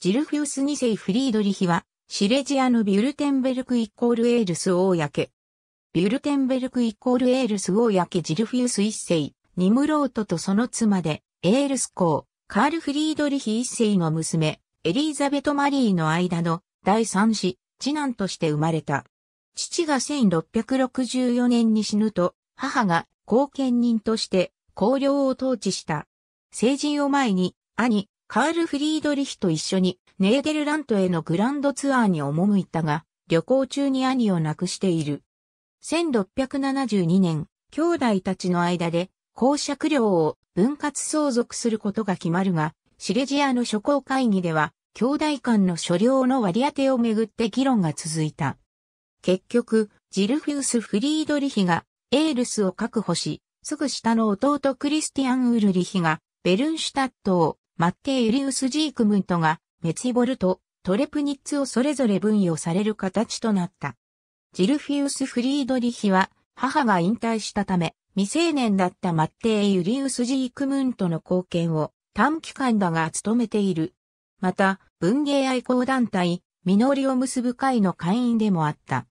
ジルフィウス2世フリードリヒは、シレジアのビュルテンベルクイコールエールス王焼け。ビュルテンベルクイコールエールス王焼けジルフィウス1世、ニムロートとその妻で、エールス公、カールフリードリヒ1世の娘、エリーザベト・マリーの間の第3子、次男として生まれた。父が1664年に死ぬと、母が後見人として、公領を統治した。成人を前に、兄、カール・フリードリヒと一緒にネーデルラントへのグランドツアーに赴いたが、旅行中に兄を亡くしている。1672年、兄弟たちの間で公爵領を分割相続することが決まるが、シレジアの諸公会議では、兄弟間の所領の割り当てをめぐって議論が続いた。結局、ジルフィウス・フリードリヒがエールスを確保し、すぐ下の弟クリスティアン・ウルリヒがベルンシュタットをマッテイ・リウス・ジークムントが、メツィボルト、トレプニッツをそれぞれ分与される形となった。ジルフィウス・フリードリヒは、母が引退したため、未成年だったマッテイ・ユリウス・ジークムントの貢献を短期間だが務めている。また、文芸愛好団体、実りを結ぶ会の会員でもあった。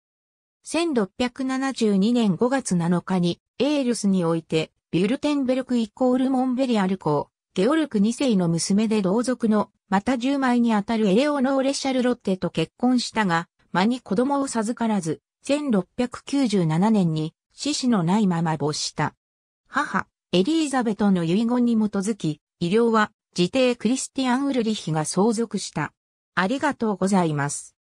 1672年5月7日に、エールスにおいて、ビュルテンベルクイコールモンベリアル校、ゲオルク2世の娘で同族の、また10枚にあたるエレオノーレ・シャルロッテと結婚したが、間に子供を授からず、1697年に死死のないまま没した。母、エリーザベトの遺言に基づき、医療は、自邸クリスティアン・ウルリヒが相続した。ありがとうございます。